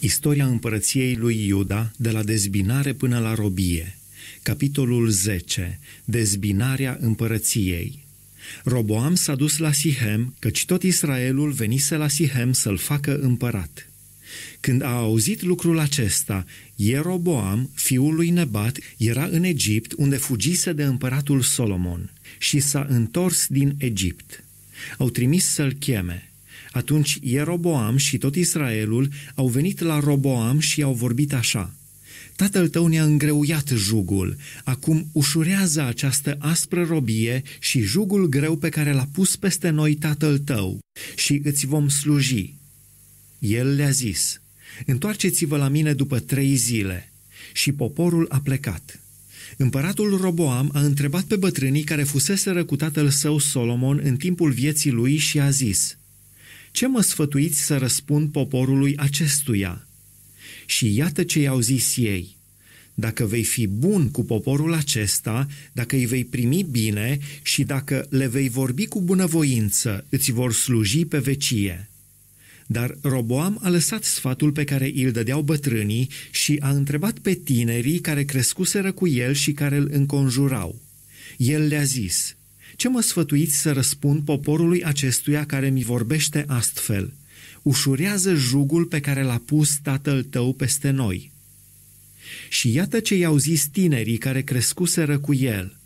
Istoria împărăției lui Iuda de la dezbinare până la robie. Capitolul 10. Dezbinarea împărăției. Roboam s-a dus la Sihem, căci tot Israelul venise la Sihem să-l facă împărat. Când a auzit lucrul acesta, Ieroboam, fiul lui Nebat, era în Egipt, unde fugise de împăratul Solomon, și s-a întors din Egipt. Au trimis să-l cheme. Atunci Ieroboam și tot Israelul au venit la Roboam și au vorbit așa. Tatăl tău ne-a îngreuiat jugul, acum ușurează această aspră robie și jugul greu pe care l-a pus peste noi tatăl tău și îți vom sluji. El le-a zis, întoarceți-vă la mine după trei zile. Și poporul a plecat. Împăratul Roboam a întrebat pe bătrânii care fuseseră cu tatăl său Solomon în timpul vieții lui și a zis – ce mă sfătuiți să răspund poporului acestuia? Și iată ce i-au zis ei. Dacă vei fi bun cu poporul acesta, dacă îi vei primi bine și dacă le vei vorbi cu bunăvoință, îți vor sluji pe vecie. Dar Roboam a lăsat sfatul pe care îl dădeau bătrânii și a întrebat pe tinerii care crescuseră cu el și care îl înconjurau. El le-a zis, ce mă sfătuiți să răspund poporului acestuia care mi vorbește astfel? Ușurează jugul pe care l-a pus tatăl tău peste noi. Și iată ce i-au zis tinerii care crescuseră cu el.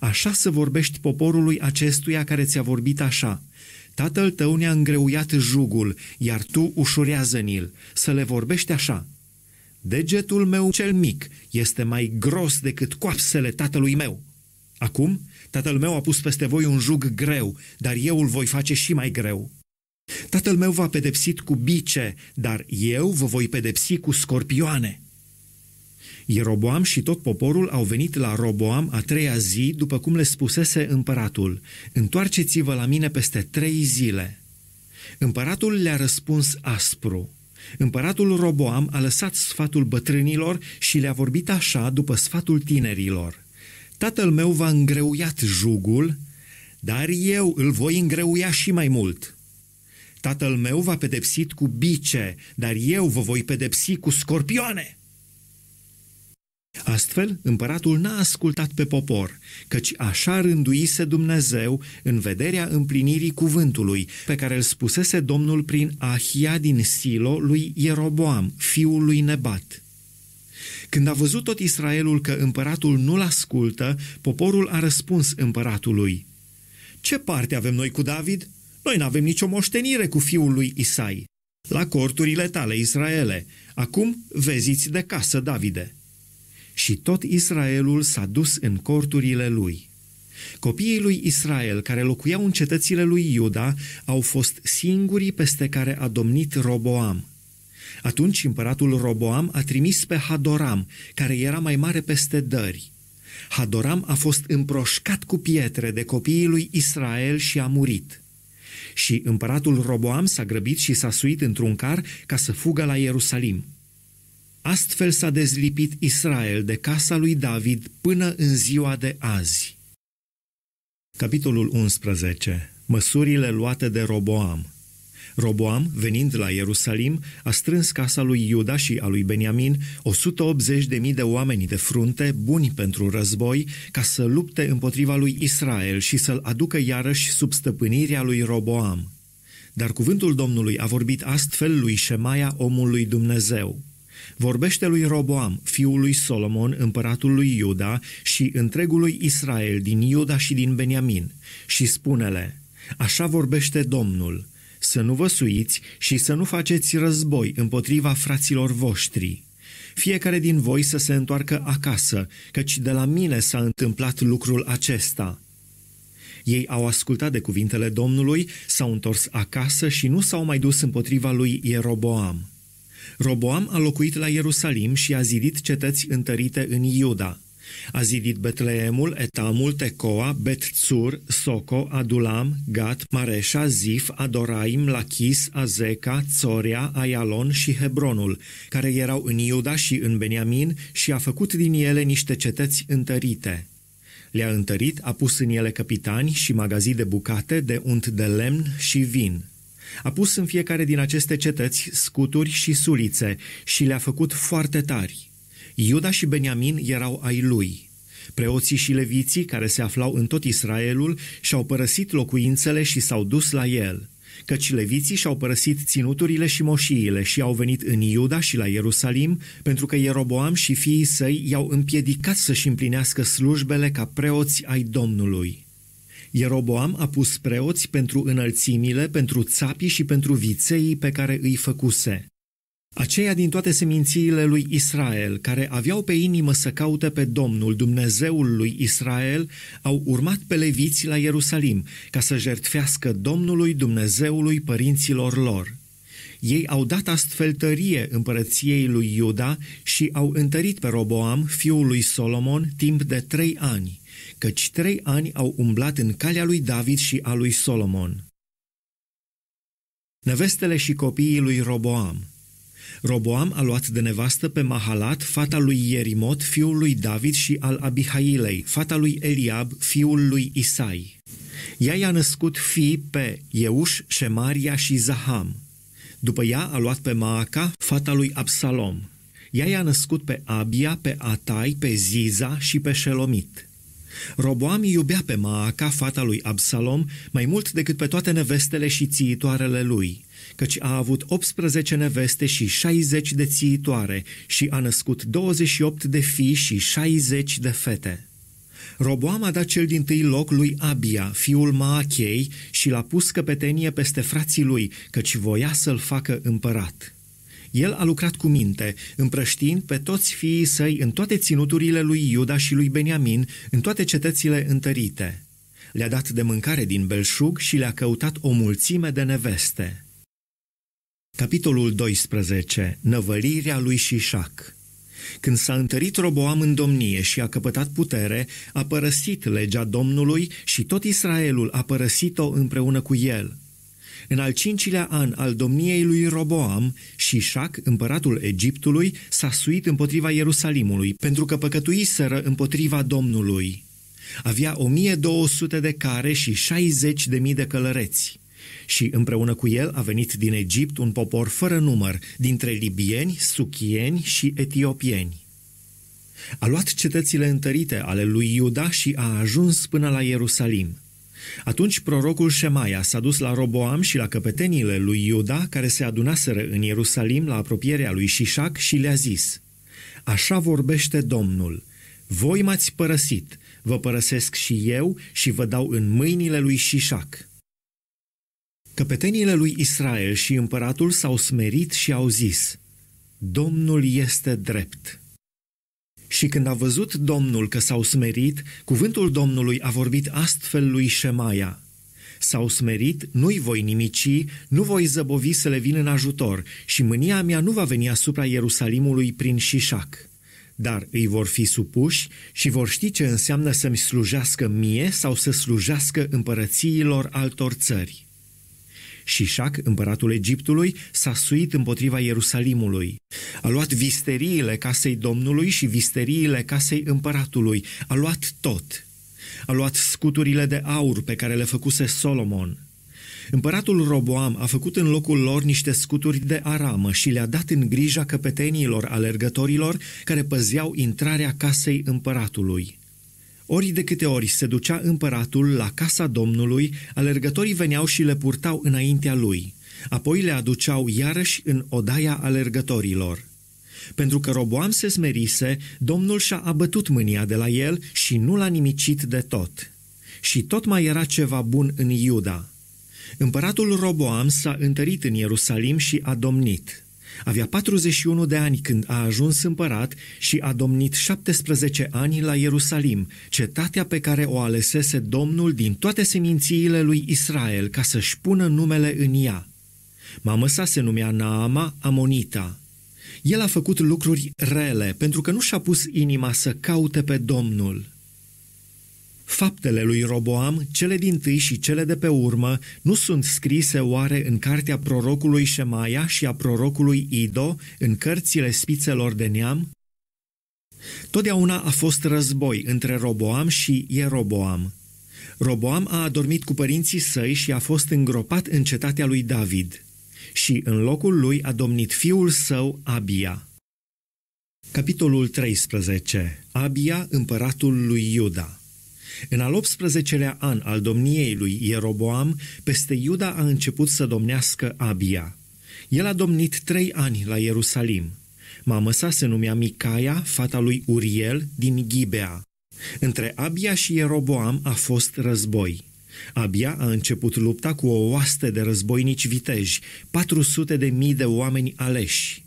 Așa să vorbești poporului acestuia care ți-a vorbit așa. Tatăl tău ne-a îngreuiat jugul, iar tu ușurează-ni-l. Să le vorbești așa. Degetul meu cel mic este mai gros decât coapsele tatălui meu. Acum, tatăl meu a pus peste voi un jug greu, dar eu îl voi face și mai greu. Tatăl meu v-a pedepsit cu bice, dar eu vă voi pedepsi cu scorpioane. Ieroboam și tot poporul au venit la Roboam a treia zi, după cum le spusese împăratul, Întoarceți-vă la mine peste trei zile. Împăratul le-a răspuns aspru. Împăratul Roboam a lăsat sfatul bătrânilor și le-a vorbit așa după sfatul tinerilor. Tatăl meu v-a îngreuiat jugul, dar eu îl voi îngreuia și mai mult. Tatăl meu v-a pedepsit cu bice, dar eu vă voi pedepsi cu scorpioane. Astfel, împăratul n-a ascultat pe popor, căci așa rânduise Dumnezeu în vederea împlinirii cuvântului pe care îl spusese Domnul prin Ahia din Silo lui Ieroboam, fiul lui Nebat. Când a văzut tot Israelul că împăratul nu-l ascultă, poporul a răspuns împăratului. Ce parte avem noi cu David? Noi nu avem nicio moștenire cu fiul lui Isai. La corturile tale, Israele, acum veziți de casă, Davide. Și tot Israelul s-a dus în corturile lui. Copiii lui Israel care locuiau în cetățile lui Iuda au fost singurii peste care a domnit Roboam – atunci împăratul Roboam a trimis pe Hadoram, care era mai mare peste dări. Hadoram a fost împroșcat cu pietre de copiii lui Israel și a murit. Și împăratul Roboam s-a grăbit și s-a suit într-un car ca să fugă la Ierusalim. Astfel s-a dezlipit Israel de casa lui David până în ziua de azi. Capitolul 11. Măsurile luate de Roboam Roboam, venind la Ierusalim, a strâns casa lui Iuda și a lui Beniamin mii de oameni de frunte, buni pentru război, ca să lupte împotriva lui Israel și să-l aducă iarăși sub stăpânirea lui Roboam. Dar cuvântul Domnului a vorbit astfel lui Șemaia, omul lui Dumnezeu. Vorbește lui Roboam, fiul lui Solomon, împăratul lui Iuda și întregului Israel din Iuda și din Beniamin și spune-le, Așa vorbește Domnul, să nu vă suiți și să nu faceți război împotriva fraților voștri. Fiecare din voi să se întoarcă acasă, căci de la mine s-a întâmplat lucrul acesta.” Ei au ascultat de cuvintele Domnului, s-au întors acasă și nu s-au mai dus împotriva lui Ieroboam. Roboam a locuit la Ierusalim și a zidit cetăți întărite în Iuda – a zidit Betleemul, Etamul, Tecoa, Betzur, Soco, Adulam, Gat, Mareșa, Zif, Adoraim, Lachis, Azeca, Zoria, Ayalon și Hebronul, care erau în Iuda și în Beniamin și a făcut din ele niște cetăți întărite. Le-a întărit, a pus în ele capitani și magazii de bucate, de unt de lemn și vin. A pus în fiecare din aceste cetăți scuturi și sulițe și le-a făcut foarte tari. Iuda și Beniamin erau ai lui. Preoții și leviții care se aflau în tot Israelul și-au părăsit locuințele și s-au dus la el, căci leviții și-au părăsit ținuturile și moșiile și au venit în Iuda și la Ierusalim, pentru că Ieroboam și fiii săi i-au împiedicat să-și împlinească slujbele ca preoți ai Domnului. Ieroboam a pus preoți pentru înălțimile, pentru țapii și pentru vițeii pe care îi făcuse. Aceia din toate semințiile lui Israel, care aveau pe inimă să caute pe Domnul, Dumnezeul lui Israel, au urmat pe leviți la Ierusalim, ca să jertfească Domnului Dumnezeului părinților lor. Ei au dat astfel tărie împărăției lui Iuda și au întărit pe Roboam, fiul lui Solomon, timp de trei ani, căci trei ani au umblat în calea lui David și a lui Solomon. Nevestele și copiii lui Roboam – Roboam a luat de nevastă pe Mahalat, fata lui Ierimot, fiul lui David și al Abihailei, fata lui Eliab, fiul lui Isai. Ea i-a născut fii pe Euș, Șemaria și Zaham. După ea a luat pe Maaca, fata lui Absalom. Ea i-a născut pe Abia, pe Atai, pe Ziza și pe Shelomit. Roboam iubea pe Maaca, fata lui Absalom, mai mult decât pe toate nevestele și țiitoarele lui – căci a avut 18 neveste și 60 de țiitoare și a născut 28 de fii și 60 de fete. Roboam a dat cel din tâi loc lui Abia, fiul Maachei, și l-a pus căpetenie peste frații lui, căci voia să-l facă împărat. El a lucrat cu minte, împrăștiind pe toți fiii săi în toate ținuturile lui Iuda și lui Beniamin, în toate cetățile întărite. Le-a dat de mâncare din belșug și le-a căutat o mulțime de neveste. Capitolul 12. Năvărirea lui Șișac Când s-a întărit Roboam în domnie și a căpătat putere, a părăsit legea Domnului și tot Israelul a părăsit-o împreună cu el. În al cincilea an al domniei lui Roboam, Șișac, împăratul Egiptului, s-a suit împotriva Ierusalimului, pentru că păcătuiseră împotriva Domnului. Avea 1200 de care și 60.000 de călăreți. Și împreună cu el a venit din Egipt un popor fără număr, dintre libieni, suchieni și etiopieni. A luat cetățile întărite ale lui Iuda și a ajuns până la Ierusalim. Atunci prorocul Șemaia s-a dus la Roboam și la căpeteniile lui Iuda, care se adunaseră în Ierusalim la apropierea lui Șișac și le-a zis, Așa vorbește Domnul, voi m-ați părăsit, vă părăsesc și eu și vă dau în mâinile lui Șișac.” Căpeteniile lui Israel și împăratul s-au smerit și au zis, Domnul este drept. Și când a văzut Domnul că s-au smerit, cuvântul Domnului a vorbit astfel lui Șemaia. S-au smerit, nu-i voi nimici, nu voi zăbovi să le vin în ajutor și mânia mea nu va veni asupra Ierusalimului prin Șișac. Dar îi vor fi supuși și vor ști ce înseamnă să-mi slujească mie sau să slujească împărățiilor altor țări. Șișac, împăratul Egiptului, s-a suit împotriva Ierusalimului. A luat visteriile casei Domnului și visteriile casei împăratului. A luat tot. A luat scuturile de aur pe care le făcuse Solomon. Împăratul Roboam a făcut în locul lor niște scuturi de aramă și le-a dat în grija căpetenilor alergătorilor care păzeau intrarea casei împăratului. Ori de câte ori se ducea împăratul la casa Domnului, alergătorii veneau și le purtau înaintea lui, apoi le aduceau iarăși în odaia alergătorilor. Pentru că Roboam se smerise, Domnul și-a abătut mânia de la el și nu l-a nimicit de tot. Și tot mai era ceva bun în Iuda. Împăratul Roboam s-a întărit în Ierusalim și a domnit – avea 41 de ani când a ajuns împărat și a domnit 17 ani la Ierusalim, cetatea pe care o alesese Domnul din toate semințiile lui Israel ca să-și pună numele în ea. Mama sa se numea Naama Amonita. El a făcut lucruri rele pentru că nu și-a pus inima să caute pe Domnul – Faptele lui Roboam, cele din tâi și cele de pe urmă, nu sunt scrise oare în cartea prorocului Șemaia și a prorocului Ido, în cărțile spițelor de neam? Totdeauna a fost război între Roboam și Ieroboam. Roboam a adormit cu părinții săi și a fost îngropat în cetatea lui David. Și în locul lui a domnit fiul său Abia. Capitolul 13. Abia, împăratul lui Iuda. În al 18-lea an al domniei lui Ieroboam, peste Iuda a început să domnească Abia. El a domnit trei ani la Ierusalim. Mama sa se numea Micaia, fata lui Uriel, din Ghibea. Între Abia și Ieroboam a fost război. Abia a început lupta cu o oaste de războinici viteji, 400 de mii de oameni aleși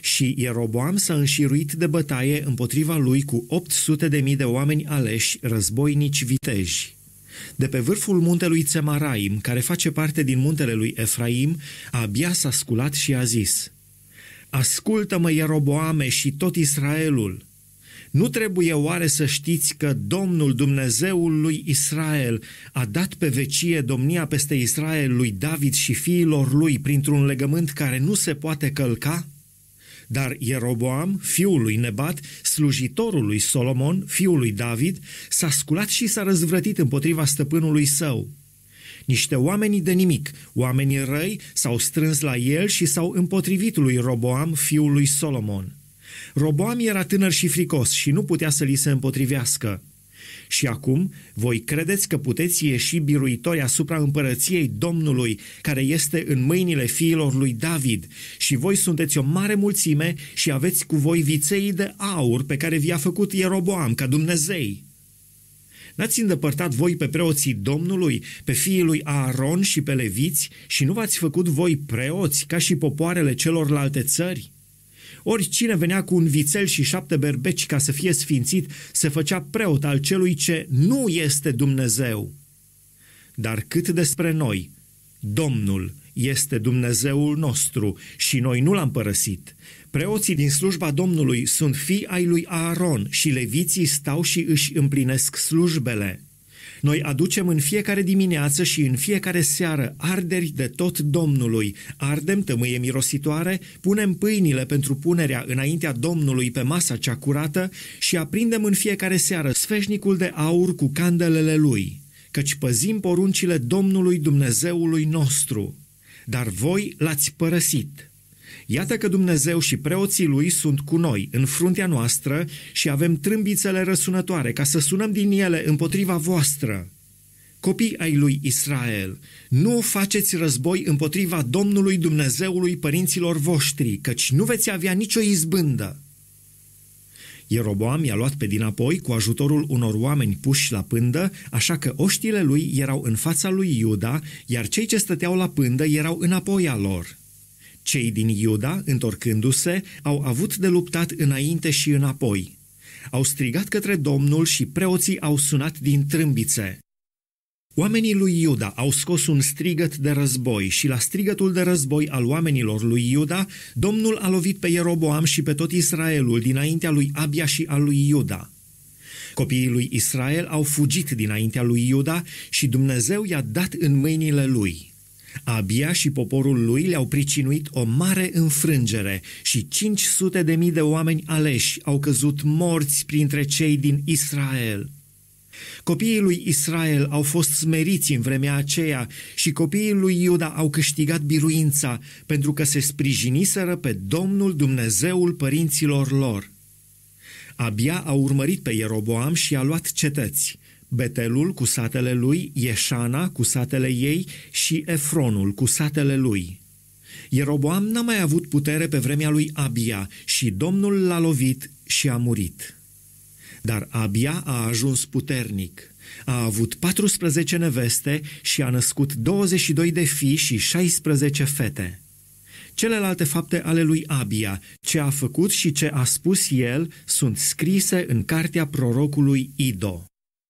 și Ieroboam s-a înșiruit de bătaie împotriva lui cu 800 de mii de oameni aleși, războinici viteji. De pe vârful muntelui Țemaraim, care face parte din muntele lui Efraim, abia s-a sculat și a zis, Ascultă-mă, Ieroboame, și tot Israelul! Nu trebuie oare să știți că Domnul Dumnezeul lui Israel a dat pe vecie domnia peste Israel lui David și fiilor lui printr-un legământ care nu se poate călca?' Dar Ieroboam, fiul lui Nebat, slujitorul lui Solomon, fiul lui David, s-a sculat și s-a răzvrătit împotriva stăpânului său. Niște oameni de nimic, oamenii răi, s-au strâns la el și s-au împotrivit lui Roboam, fiul lui Solomon. Roboam era tânăr și fricos și nu putea să li se împotrivească. Și acum voi credeți că puteți ieși biruitori asupra împărăției Domnului, care este în mâinile fiilor lui David. Și voi sunteți o mare mulțime și aveți cu voi viței de aur pe care vi-a făcut Ieroboam ca Dumnezei. N-ați îndepărtat voi pe preoții Domnului, pe fiii lui Aaron și pe leviți și nu v-ați făcut voi preoți ca și popoarele celorlalte țări?' Oricine venea cu un vițel și șapte berbeci ca să fie sfințit, se făcea preot al celui ce nu este Dumnezeu. Dar cât despre noi, Domnul este Dumnezeul nostru și noi nu l-am părăsit. Preoții din slujba Domnului sunt fii ai lui Aaron și leviții stau și își împlinesc slujbele. Noi aducem în fiecare dimineață și în fiecare seară arderi de tot Domnului. Ardem tămâie mirositoare, punem pâinile pentru punerea înaintea Domnului pe masa cea curată și aprindem în fiecare seară sfeșnicul de aur cu candelele lui, căci păzim poruncile Domnului Dumnezeului nostru. Dar voi l-ați părăsit Iată că Dumnezeu și preoții lui sunt cu noi, în fruntea noastră, și avem trâmbițele răsunătoare, ca să sunăm din ele împotriva voastră. Copii ai lui Israel, nu faceți război împotriva Domnului Dumnezeului părinților voștri, căci nu veți avea nicio izbândă. Ieroboam i-a luat pe dinapoi cu ajutorul unor oameni puși la pândă, așa că oștile lui erau în fața lui Iuda, iar cei ce stăteau la pândă erau înapoi a lor. Cei din Iuda, întorcându-se, au avut de luptat înainte și înapoi. Au strigat către Domnul și preoții au sunat din trâmbițe. Oamenii lui Iuda au scos un strigăt de război și la strigătul de război al oamenilor lui Iuda, Domnul a lovit pe Ieroboam și pe tot Israelul dinaintea lui Abia și al lui Iuda. Copiii lui Israel au fugit dinaintea lui Iuda și Dumnezeu i-a dat în mâinile lui. Abia și poporul lui le-au pricinuit o mare înfrângere și 500 de mii de oameni aleși au căzut morți printre cei din Israel. Copiii lui Israel au fost smeriți în vremea aceea și copiii lui Iuda au câștigat biruința pentru că se sprijiniseră pe Domnul Dumnezeul părinților lor. Abia a urmărit pe Ieroboam și a luat cetăți. Betelul cu satele lui, Ieșana cu satele ei și Efronul cu satele lui. Ieroboam n-a mai avut putere pe vremea lui Abia și Domnul l-a lovit și a murit. Dar Abia a ajuns puternic. A avut 14 neveste și a născut 22 de fii și 16 fete. Celelalte fapte ale lui Abia, ce a făcut și ce a spus el, sunt scrise în cartea prorocului Ido.